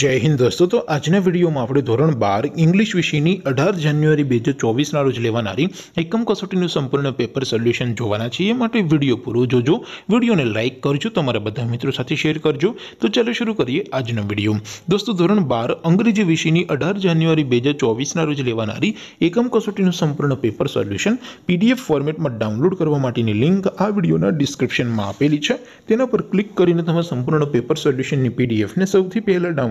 જય હિન્દ દોસ્તો તો આજના વિડીયોમાં આપણે ધોરણ બાર ઇંગ્લિશ વિષયની અઢાર જાન્યુઆરી બે હજાર ચોવીસના રોજ લેવાનારી એકમ કસોટીનું સંપૂર્ણ પેપર સોલ્યુશન જોવાના છીએ એ માટે વિડીયો પૂરો જોજો વિડીયોને લાઇક કરજો તમારા બધા મિત્રો સાથે શેર કરજો તો ચાલો શરૂ કરીએ આજનો વિડીયો દોસ્તો ધોરણ બાર અંગ્રેજી વિષયની અઢાર જાન્યુઆરી બે હજાર ચોવીસના રોજ લેવાનારી એકમ કસોટીનું સંપૂર્ણ પેપર સોલ્યુશન પીડીએફ ફોર્મેટમાં ડાઉનલોડ કરવા માટેની લિંક આ વિડીયોના ડિસ્ક્રિપ્શનમાં આપેલી છે તેના પર ક્લિક કરીને તમે સંપૂર્ણ પેપર સોલ્યુશનની પીડીએફને સૌથી પહેલાં ડાઉન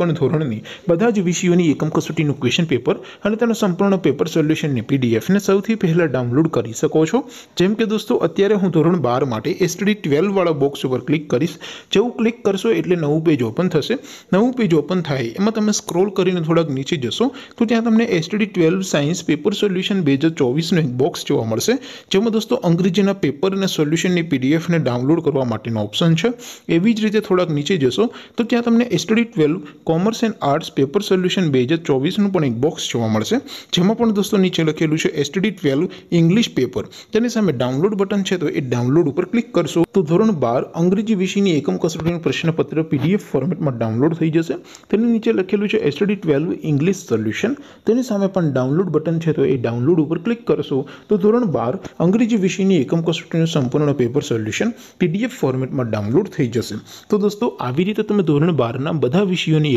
ધોરણ 11 બધા જ વિષયોની એકમ કસોટીનું ક્વેશ્ચન પેપર અને તેનું સંપૂર્ણ પેપર સોલ્યુશન ને પીડીએફ ને સૌથી પહેલા ડાઉનલોડ કરી શકો છો જેમ કે દોસ્તો અત્યારે હું ધોરણ 12 માટે STD 12 વાળો બોક્સ ઉપર ક્લિક કરીશ જેઉ ક્લિક કરશો એટલે નવું પેજ ઓપન થશે નવું પેજ ઓપન થાય એમાં તમે સ્ક્રોલ કરીને થોડક નીચે જશો તો ત્યાં તમને STD 12 science paper solution batch 24 નો એક બોક્સ જોવા મળશે જેમાં દોસ્તો અંગ્રેજીના પેપર અને સોલ્યુશન ની પીડીએફ ને ડાઉનલોડ કરવા માટેનો ઓપ્શન છે એવી જ રીતે થોડક નીચે જશો તો ત્યાં તમને STD 12 commerce and arts paper solution batch 24 નું પણ એક બોક્સ જોવા મળશે જેમાં પણ દોસ્તો નીચે લખેલું છે STD 12 इंग्लिश पेपर તેની સામે ડાઉનલોડ બટન છે તો એ ડાઉનલોડ ઉપર ક્લિક કરશો તો ધોરણ 12 અંગ્રેજી વિષયની એકમકસોટીનું પ્રશ્નપત્ર PDF ફોર્મેટમાં ડાઉનલોડ થઈ જશે તેની નીચે લખેલું છે STD 12 इंग्लिश સોલ્યુશન તેની સામે પણ ડાઉનલોડ બટન છે તો એ ડાઉનલોડ ઉપર ક્લિક કરશો તો ધોરણ 12 અંગ્રેજી વિષયની એકમકસોટીનું સંપૂર્ણ પેપર સોલ્યુશન PDF ફોર્મેટમાં ડાઉનલોડ થઈ જશે તો દોસ્તો આવી રીતે તમે ધોરણ 12 ના બધા વિષયોની